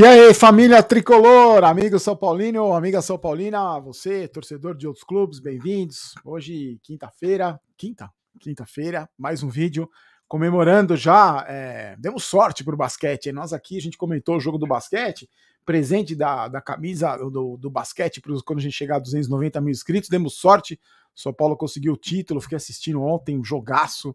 E aí, família tricolor, amigo São Paulino, amiga São Paulina, você, torcedor de outros clubes, bem-vindos. Hoje, quinta-feira, quinta, quinta-feira, mais um vídeo comemorando já. É, demos sorte para o basquete. Nós aqui, a gente comentou o jogo do basquete, presente da, da camisa do, do basquete para quando a gente chegar a 290 mil inscritos. Demos sorte. O São Paulo conseguiu o título. Fiquei assistindo ontem um jogaço.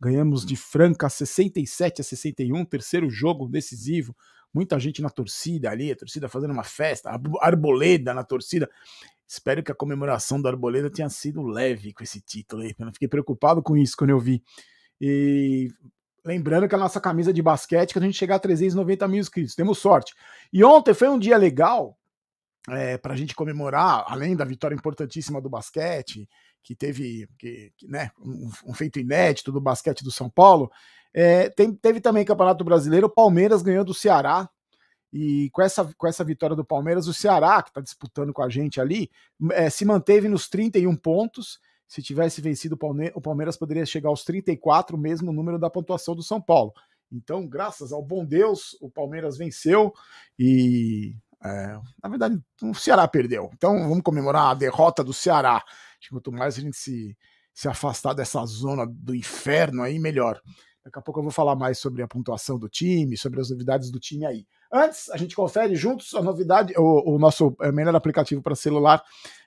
Ganhamos de Franca 67 a 61, terceiro jogo decisivo muita gente na torcida ali, a torcida fazendo uma festa, arboleda na torcida. Espero que a comemoração da arboleda tenha sido leve com esse título aí. Eu não fiquei preocupado com isso quando eu vi. E lembrando que a nossa camisa de basquete, que a gente chegar a 390 mil inscritos, temos sorte. E ontem foi um dia legal, é, eh, para a gente comemorar, além da vitória importantíssima do basquete, que teve que, que, né, um, um, feito inédito do basquete do São Paulo, é, tem, teve também Campeonato Brasileiro, o Palmeiras ganhou do Ceará. E com essa, com essa vitória do Palmeiras, o Ceará, que está disputando com a gente ali, é, se manteve nos 31 pontos. Se tivesse vencido o Palmeiras, poderia chegar aos 34, mesmo número da pontuação do São Paulo. Então, graças ao bom Deus, o Palmeiras venceu e é, na verdade, o Ceará perdeu. Então vamos comemorar a derrota do Ceará. Acho que quanto mais a gente se, se afastar dessa zona do inferno aí, melhor. Daqui a pouco eu vou falar mais sobre a pontuação do time, sobre as novidades do time aí. Antes, a gente confere juntos a novidade, o, o nosso é, melhor aplicativo para celular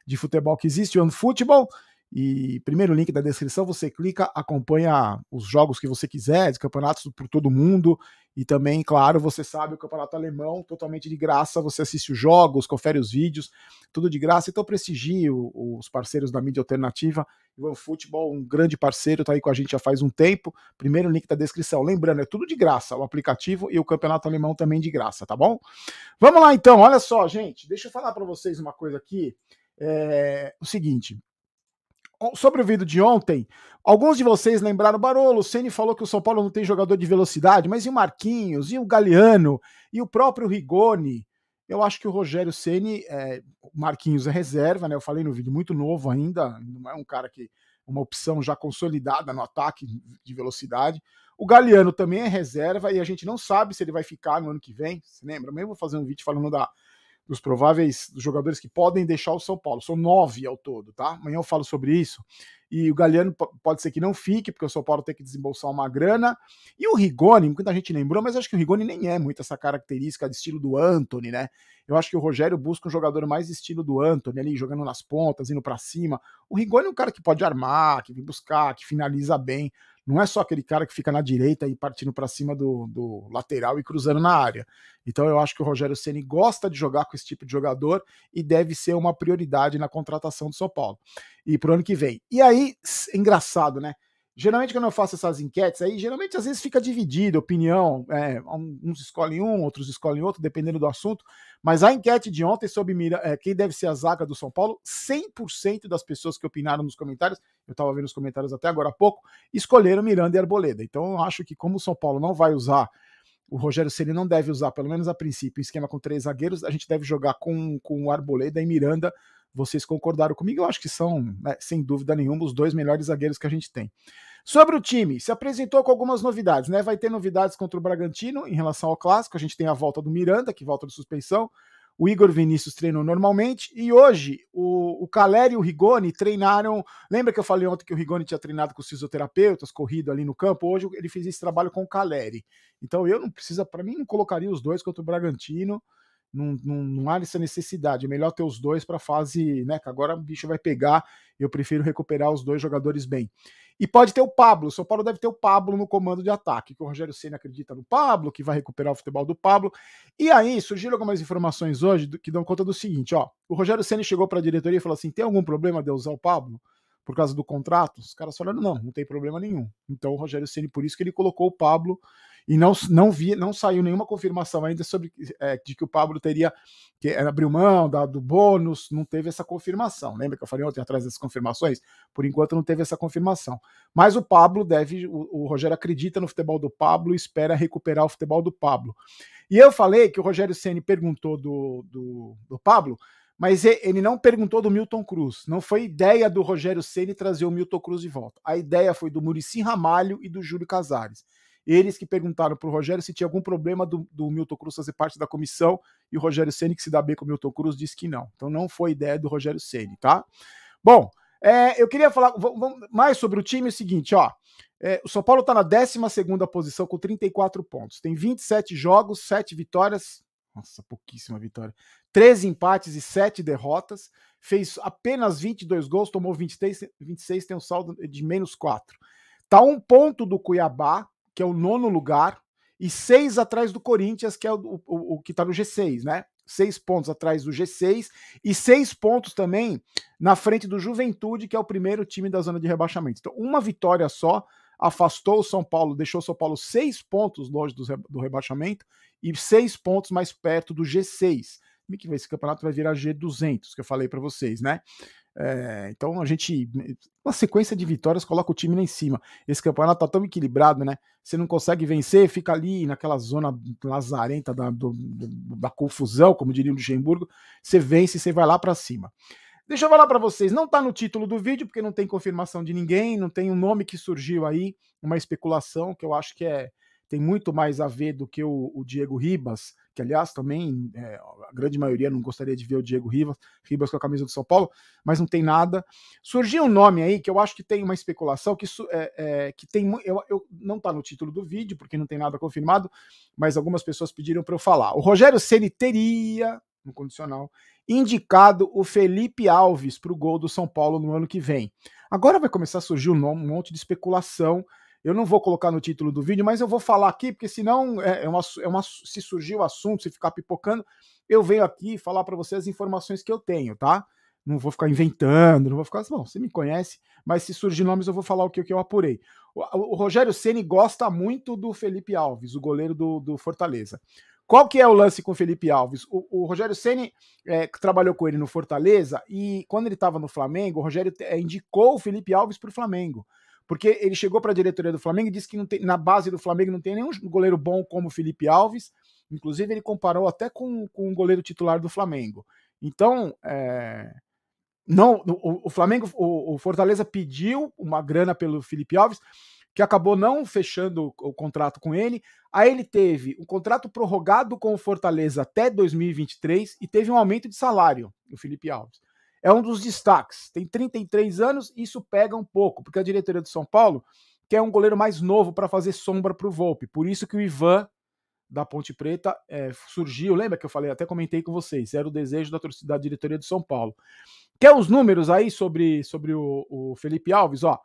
de futebol que existe, o OneFootball. Futebol e primeiro link da descrição, você clica, acompanha os jogos que você quiser, de campeonatos por todo mundo. E também, claro, você sabe o campeonato alemão totalmente de graça. Você assiste os jogos, confere os vídeos, tudo de graça. Então prestigie os parceiros da mídia alternativa. o Futebol, um grande parceiro, está aí com a gente já faz um tempo. Primeiro link da descrição. Lembrando, é tudo de graça, o aplicativo e o campeonato alemão também de graça, tá bom? Vamos lá então, olha só, gente. Deixa eu falar para vocês uma coisa aqui. É, o seguinte, sobre o vídeo de ontem, alguns de vocês lembraram, Barolo, o Ceni falou que o São Paulo não tem jogador de velocidade, mas e o Marquinhos, e o Galeano, e o próprio Rigoni? Eu acho que o Rogério Ceni, é, Marquinhos é reserva, né? Eu falei no vídeo, muito novo ainda, não é um cara que uma opção já consolidada no ataque de velocidade. O Galeano também é reserva e a gente não sabe se ele vai ficar no ano que vem. Você lembra? Eu vou fazer um vídeo falando da dos prováveis jogadores que podem deixar o São Paulo. São nove ao todo, tá? Amanhã eu falo sobre isso e o Galeano pode ser que não fique, porque o São Paulo tem que desembolsar uma grana. E o Rigoni, muita gente lembrou, mas acho que o Rigoni nem é muito essa característica de estilo do Anthony, né? Eu acho que o Rogério busca um jogador mais estilo do Anthony, ali jogando nas pontas, indo para cima. O Rigoni é um cara que pode armar, que vem buscar, que finaliza bem. Não é só aquele cara que fica na direita e partindo para cima do, do lateral e cruzando na área. Então eu acho que o Rogério Ceni gosta de jogar com esse tipo de jogador e deve ser uma prioridade na contratação do São Paulo e pro ano que vem. E aí, engraçado, né? Geralmente, quando eu faço essas enquetes aí, geralmente às vezes fica dividida opinião. É, uns escolhem um, outros escolhem outro, dependendo do assunto. Mas a enquete de ontem sobre é, quem deve ser a zaga do São Paulo, 100% das pessoas que opinaram nos comentários, eu estava vendo os comentários até agora há pouco, escolheram Miranda e Arboleda. Então, eu acho que como o São Paulo não vai usar, o Rogério Ceni não deve usar, pelo menos a princípio, um esquema com três zagueiros, a gente deve jogar com, com Arboleda e Miranda vocês concordaram comigo? Eu acho que são, né, sem dúvida nenhuma, os dois melhores zagueiros que a gente tem. Sobre o time, se apresentou com algumas novidades, né? Vai ter novidades contra o Bragantino em relação ao clássico. A gente tem a volta do Miranda, que volta de suspensão. O Igor Vinícius treinou normalmente e hoje o, o Caleri e o Rigoni treinaram. Lembra que eu falei ontem que o Rigoni tinha treinado com os fisioterapeutas, corrido ali no campo? Hoje ele fez esse trabalho com o Caleri. Então eu não precisa, para mim, não colocaria os dois contra o Bragantino não, não, não há essa necessidade. É melhor ter os dois para fase, né? Que agora o bicho vai pegar. Eu prefiro recuperar os dois jogadores bem. E pode ter o Pablo. O São Paulo deve ter o Pablo no comando de ataque, que o Rogério Senna acredita no Pablo, que vai recuperar o futebol do Pablo. E aí surgiram algumas informações hoje que dão conta do seguinte: ó, o Rogério Senna chegou para a diretoria e falou assim: tem algum problema de eu usar o Pablo? Por causa do contrato? Os caras falaram: não, não tem problema nenhum. Então o Rogério Senna, por isso que ele colocou o Pablo e não, não, vi, não saiu nenhuma confirmação ainda sobre é, de que o Pablo teria que abriu mão do bônus, não teve essa confirmação. Lembra que eu falei ontem atrás das confirmações? Por enquanto não teve essa confirmação. Mas o Pablo deve, o, o Rogério acredita no futebol do Pablo e espera recuperar o futebol do Pablo. E eu falei que o Rogério Ceni perguntou do, do, do Pablo mas ele não perguntou do Milton Cruz. Não foi ideia do Rogério Ceni trazer o Milton Cruz de volta. A ideia foi do Murici Ramalho e do Júlio Casares. Eles que perguntaram para o Rogério se tinha algum problema do, do, Milton Cruz fazer parte da comissão e o Rogério Ceni que se dá bem com o Milton Cruz, disse que não. Então não foi ideia do Rogério Ceni, tá? Bom, é, eu queria falar mais sobre o time é o seguinte, ó. É, o São Paulo está na 12 posição com 34 pontos. Tem 27 jogos, 7 vitórias. Nossa, pouquíssima vitória. 13 empates e 7 derrotas. Fez apenas 22 gols, tomou 23, 26, tem um saldo de menos 4. Tá um ponto do Cuiabá, que é o nono lugar, e seis atrás do Corinthians, que é o, o, o que está no G6, né? Seis pontos atrás do G6 e seis pontos também na frente do Juventude, que é o primeiro time da zona de rebaixamento. Então, uma vitória só afastou o São Paulo, deixou o São Paulo seis pontos longe do, do rebaixamento e seis pontos mais perto do G6 que esse campeonato vai virar G200, que eu falei para vocês, né? É, então a gente, uma sequência de vitórias, coloca o time lá em cima. Esse campeonato tá tão equilibrado, né? Você não consegue vencer, fica ali naquela zona lazarenta da, do, da confusão, como diria o Luxemburgo. Você vence e você vai lá para cima. Deixa eu falar para vocês, não tá no título do vídeo, porque não tem confirmação de ninguém, não tem um nome que surgiu aí, uma especulação que eu acho que é tem muito mais a ver do que o, o Diego Ribas que aliás também é, a grande maioria não gostaria de ver o Diego Rivas, Rivas com a camisa do São Paulo, mas não tem nada. Surgiu um nome aí que eu acho que tem uma especulação que, é, é, que tem. Eu, eu não está no título do vídeo, porque não tem nada confirmado, mas algumas pessoas pediram para eu falar. O Rogério Ceni teria, no condicional, indicado o Felipe Alves para o gol do São Paulo no ano que vem. Agora vai começar a surgir um monte de especulação eu não vou colocar no título do vídeo, mas eu vou falar aqui, porque senão é uma, é uma, é se surgir o assunto, se ficar pipocando, eu venho aqui falar para você as informações que eu tenho, tá? Não vou ficar inventando, não vou ficar assim, bom, você me conhece, mas se surgir nomes eu vou falar o que, o que eu apurei. O, o Rogério Ceni gosta muito do Felipe Alves, o goleiro do, do Fortaleza. Qual que é o lance com o Felipe Alves? O, o Rogério Ceni é, trabalhou com ele no Fortaleza e quando ele estava no Flamengo, o Rogério é, indicou o Felipe Alves para o Flamengo. Porque ele chegou para a diretoria do Flamengo e disse que tem, na base do Flamengo não tem nenhum goleiro bom como o Felipe Alves. Inclusive, ele comparou até com, com um goleiro titular do Flamengo. Então, é, não, o, o Flamengo, o, o, Fortaleza pediu uma grana pelo Felipe Alves, que acabou não fechando o, o contrato com ele. Aí ele teve um contrato prorrogado com o Fortaleza até 2023 e teve um aumento de salário do Felipe Alves é um dos destaques. Tem 33 anos, isso pega um pouco, porque a diretoria do São Paulo quer um goleiro mais novo para fazer sombra para o Volpe. Por isso que o Ivan da Ponte Preta é, surgiu, lembra que eu falei, até comentei com vocês, era o desejo da, da diretoria do São Paulo. Quer os números aí sobre, sobre o, o Felipe Alves? Ó,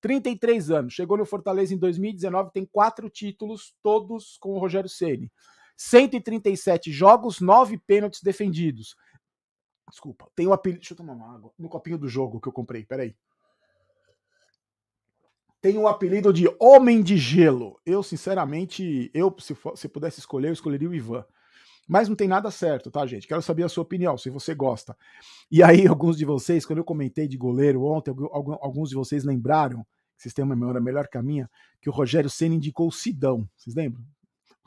33 anos, chegou no Fortaleza em 2019, tem quatro títulos, todos com o Rogério Ceni. 137 jogos, 9 pênaltis defendidos. Desculpa. Tem o apelido. Deixa eu tomar uma água. No copinho do jogo que eu comprei, peraí. Tem o apelido de Homem de Gelo. Eu, sinceramente, eu, se, for, se pudesse escolher, eu escolheria o Ivan. Mas não tem nada certo, tá, gente? Quero saber a sua opinião, se você gosta. E aí, alguns de vocês, quando eu comentei de goleiro ontem, alguns de vocês lembraram, vocês têm uma memória melhor que a minha, que o Rogério Senna indicou o Sidão. Vocês lembram?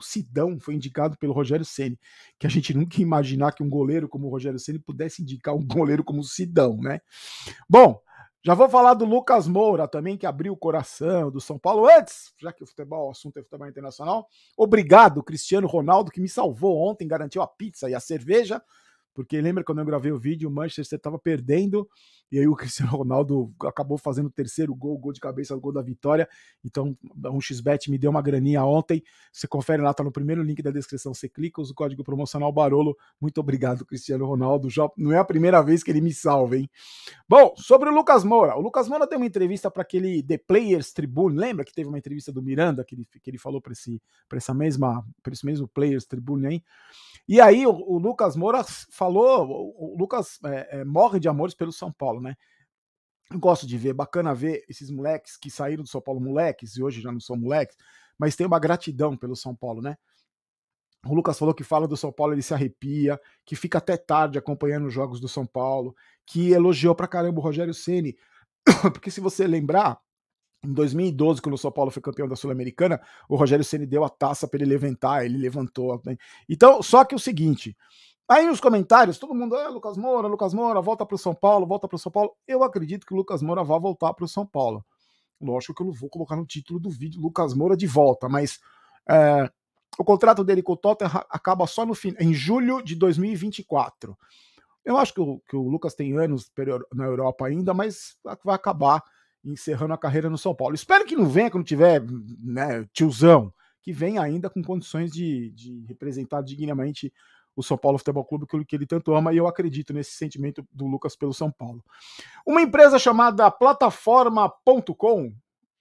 o Sidão foi indicado pelo Rogério Ceni, que a gente nunca ia imaginar que um goleiro como o Rogério Ceni pudesse indicar um goleiro como o Sidão, né? Bom, já vou falar do Lucas Moura também, que abriu o coração do São Paulo. Antes, já que o futebol, o assunto é futebol internacional, obrigado, Cristiano Ronaldo, que me salvou ontem, garantiu a pizza e a cerveja, porque lembra quando eu gravei o vídeo, o Manchester estava perdendo e aí o Cristiano Ronaldo acabou fazendo o terceiro gol, gol de cabeça, gol da vitória. Então, um XBet me deu uma graninha ontem. Você confere lá, tá no primeiro link da descrição. Você clica, usa o código promocional Barolo. Muito obrigado, Cristiano Ronaldo. Já não é a primeira vez que ele me salva, hein? Bom, sobre o Lucas Moura. O Lucas Moura deu uma entrevista para aquele The Players Tribune. Lembra que teve uma entrevista do Miranda que ele, que ele falou para esse, pra essa mesma, pra esse mesmo Players Tribune, hein? E aí o, o Lucas Moura falou, o, o Lucas é, é, morre de amores pelo São Paulo. Paulo, né? Eu gosto de ver, bacana ver esses moleques que saíram do São Paulo moleques e hoje já não são moleques, mas tem uma gratidão pelo São Paulo, né? O Lucas falou que fala do São Paulo, ele se arrepia, que fica até tarde acompanhando os jogos do São Paulo, que elogiou pra caramba o Rogério Ceni, porque se você lembrar, em 2012, quando o São Paulo foi campeão da Sul-Americana, o Rogério Ceni deu a taça para ele levantar, ele levantou. Né? Então, só que é o seguinte, Aí nos comentários, todo mundo, ah, Lucas Moura, Lucas Moura, volta para o São Paulo, volta para o São Paulo. Eu acredito que o Lucas Moura vai voltar para o São Paulo. Lógico que eu não vou colocar no título do vídeo Lucas Moura de volta, mas é, o contrato dele com o Tottenham acaba só no fim, em julho de 2024. Eu acho que o, que o Lucas tem anos na Europa ainda, mas vai acabar encerrando a carreira no São Paulo. Espero que não venha quando tiver né, tiozão, que venha ainda com condições de, de representar dignamente o São Paulo Futebol Clube, aquilo que ele tanto ama, e eu acredito nesse sentimento do Lucas pelo São Paulo. Uma empresa chamada plataforma.com,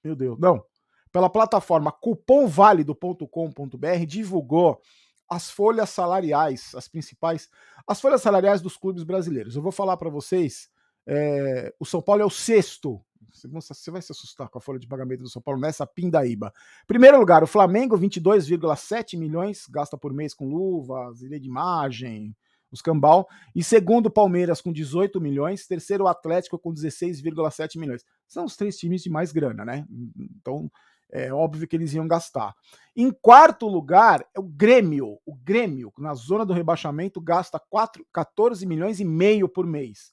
meu Deus, não, pela plataforma cupomválido.com.br divulgou as folhas salariais, as principais, as folhas salariais dos clubes brasileiros. Eu vou falar para vocês, é, o São Paulo é o sexto você vai se assustar com a folha de pagamento do São Paulo nessa pindaíba. Primeiro lugar, o Flamengo, 22,7 milhões gasta por mês com luvas, ilha de imagem, os cambal. E segundo, o Palmeiras com 18 milhões. Terceiro, o Atlético com 16,7 milhões. São os três times de mais grana, né? Então, é óbvio que eles iam gastar. Em quarto lugar, é o Grêmio. O Grêmio, na zona do rebaixamento, gasta 4, 14 milhões e meio por mês.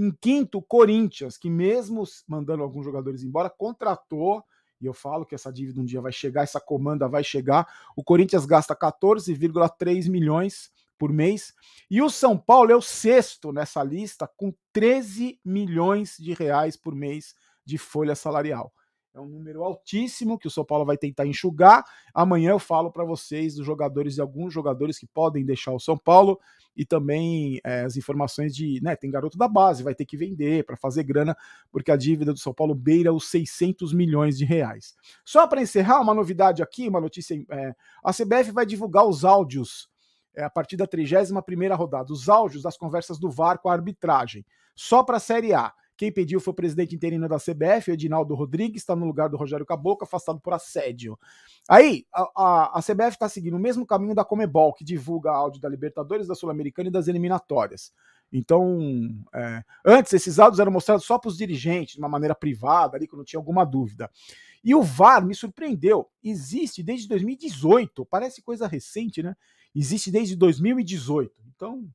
Em quinto, Corinthians, que mesmo mandando alguns jogadores embora, contratou e eu falo que essa dívida um dia vai chegar, essa comanda vai chegar. O Corinthians gasta 14,3 milhões por mês e o São Paulo é o sexto nessa lista com 13 milhões de reais por mês de folha salarial. É um número altíssimo que o São Paulo vai tentar enxugar. Amanhã eu falo para vocês dos jogadores e alguns jogadores que podem deixar o São Paulo e também é, as informações de, né, tem garoto da base, vai ter que vender para fazer grana, porque a dívida do São Paulo beira os 600 milhões de reais. Só para encerrar, uma novidade aqui, uma notícia, é, a CBF vai divulgar os áudios é, a partir da 31ª rodada, os áudios das conversas do VAR com a arbitragem, só para a Série A. Quem pediu foi o presidente interino da CBF, Edinaldo Rodrigues, está no lugar do Rogério Caboclo, afastado por assédio. Aí, a, a, a CBF está seguindo o mesmo caminho da Comebol, que divulga áudio da Libertadores, da Sul-Americana e das eliminatórias. Então, é, antes esses áudios eram mostrados só para os dirigentes, de uma maneira privada, ali, quando tinha alguma dúvida. E o VAR me surpreendeu. Existe desde 2018, parece coisa recente, né? Existe desde 2018. Então,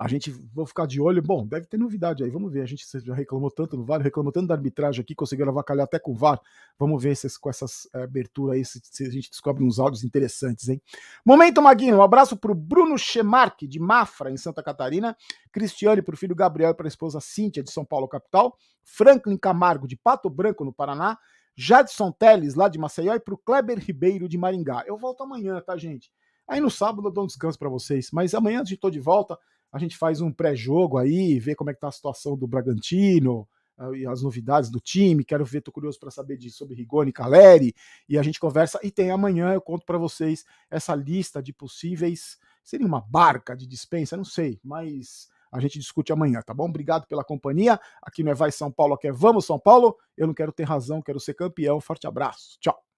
a gente vou ficar de olho. Bom, deve ter novidade aí. Vamos ver. A gente já reclamou tanto no VAR, reclamou tanto da arbitragem aqui, conseguiram avacalhar até com o VAR. Vamos ver se, com essas eh, abertura aí, se, se, a gente descobre uns áudios interessantes, hein? Momento, Maguinho. Um abraço para o Bruno Schemark de Mafra, em Santa Catarina. Cristiane, para o filho Gabriel e para a esposa Cíntia, de São Paulo, capital. Franklin Camargo, de Pato Branco, no Paraná. Jadson Teles, lá de Maceió, e para o Kleber Ribeiro, de Maringá. Eu volto amanhã, tá, gente? Aí no sábado eu dou um descanso para vocês, mas amanhã de estou de volta a gente faz um pré-jogo aí, vê como é que tá a situação do Bragantino, e as novidades do time, quero ver, tô curioso para saber sobre Rigoni, Caleri, e a gente conversa. E tem amanhã, eu conto para vocês essa lista de possíveis, seria uma barca de dispensa, não sei, mas a gente discute amanhã, tá bom? Obrigado pela companhia. Aqui não é Vai São Paulo, aqui é Vamos São Paulo. Eu não quero ter razão, quero ser campeão. Forte abraço. Tchau.